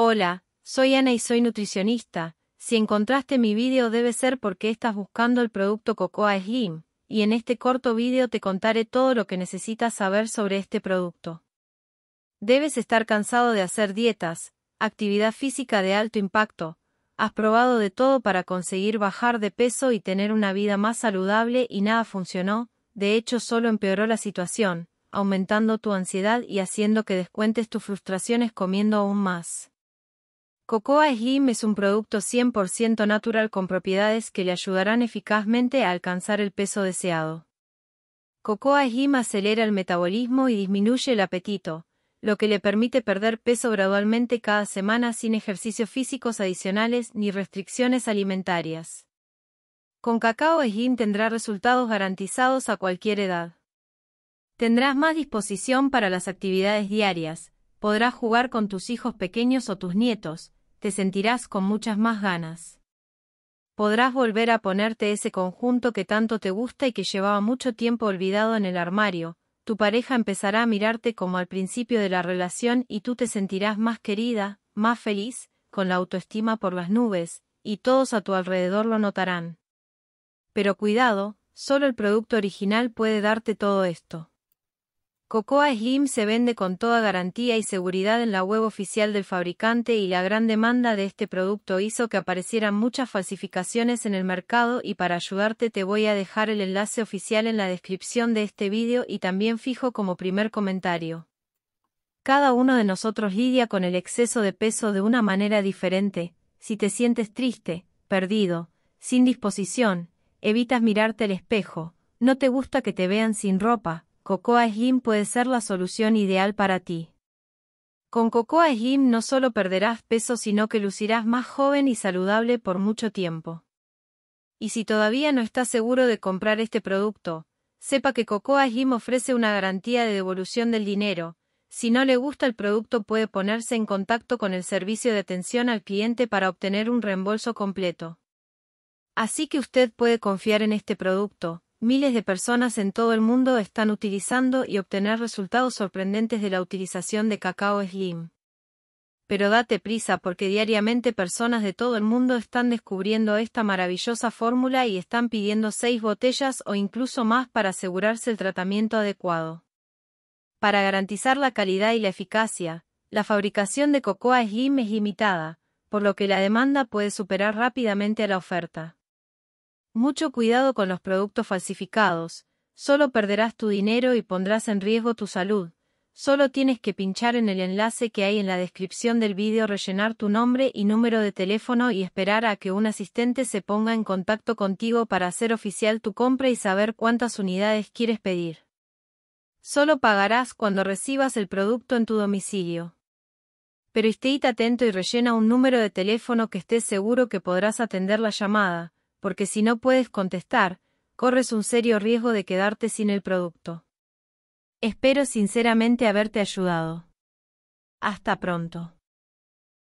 Hola, soy Ana y soy nutricionista. Si encontraste mi vídeo debe ser porque estás buscando el producto Cocoa Slim, y en este corto vídeo te contaré todo lo que necesitas saber sobre este producto. Debes estar cansado de hacer dietas, actividad física de alto impacto, has probado de todo para conseguir bajar de peso y tener una vida más saludable y nada funcionó, de hecho solo empeoró la situación, aumentando tu ansiedad y haciendo que descuentes tus frustraciones comiendo aún más. Cocoa Slim es un producto 100% natural con propiedades que le ayudarán eficazmente a alcanzar el peso deseado. Cocoa Slim acelera el metabolismo y disminuye el apetito, lo que le permite perder peso gradualmente cada semana sin ejercicios físicos adicionales ni restricciones alimentarias. Con Cacao Slim tendrá resultados garantizados a cualquier edad. Tendrás más disposición para las actividades diarias, podrás jugar con tus hijos pequeños o tus nietos, te sentirás con muchas más ganas. Podrás volver a ponerte ese conjunto que tanto te gusta y que llevaba mucho tiempo olvidado en el armario, tu pareja empezará a mirarte como al principio de la relación y tú te sentirás más querida, más feliz, con la autoestima por las nubes, y todos a tu alrededor lo notarán. Pero cuidado, solo el producto original puede darte todo esto. Cocoa Slim se vende con toda garantía y seguridad en la web oficial del fabricante y la gran demanda de este producto hizo que aparecieran muchas falsificaciones en el mercado y para ayudarte te voy a dejar el enlace oficial en la descripción de este vídeo y también fijo como primer comentario. Cada uno de nosotros lidia con el exceso de peso de una manera diferente, si te sientes triste, perdido, sin disposición, evitas mirarte el espejo, no te gusta que te vean sin ropa, Cocoa Slim puede ser la solución ideal para ti. Con Cocoa Slim no solo perderás peso sino que lucirás más joven y saludable por mucho tiempo. Y si todavía no estás seguro de comprar este producto, sepa que Cocoa Slim ofrece una garantía de devolución del dinero. Si no le gusta el producto puede ponerse en contacto con el servicio de atención al cliente para obtener un reembolso completo. Así que usted puede confiar en este producto, Miles de personas en todo el mundo están utilizando y obtener resultados sorprendentes de la utilización de cacao slim. Pero date prisa porque diariamente personas de todo el mundo están descubriendo esta maravillosa fórmula y están pidiendo seis botellas o incluso más para asegurarse el tratamiento adecuado. Para garantizar la calidad y la eficacia, la fabricación de cocoa slim es limitada, por lo que la demanda puede superar rápidamente a la oferta. Mucho cuidado con los productos falsificados, solo perderás tu dinero y pondrás en riesgo tu salud. Solo tienes que pinchar en el enlace que hay en la descripción del vídeo, rellenar tu nombre y número de teléfono y esperar a que un asistente se ponga en contacto contigo para hacer oficial tu compra y saber cuántas unidades quieres pedir. Solo pagarás cuando recibas el producto en tu domicilio. Pero esté atento y rellena un número de teléfono que estés seguro que podrás atender la llamada porque si no puedes contestar, corres un serio riesgo de quedarte sin el producto. Espero sinceramente haberte ayudado. Hasta pronto.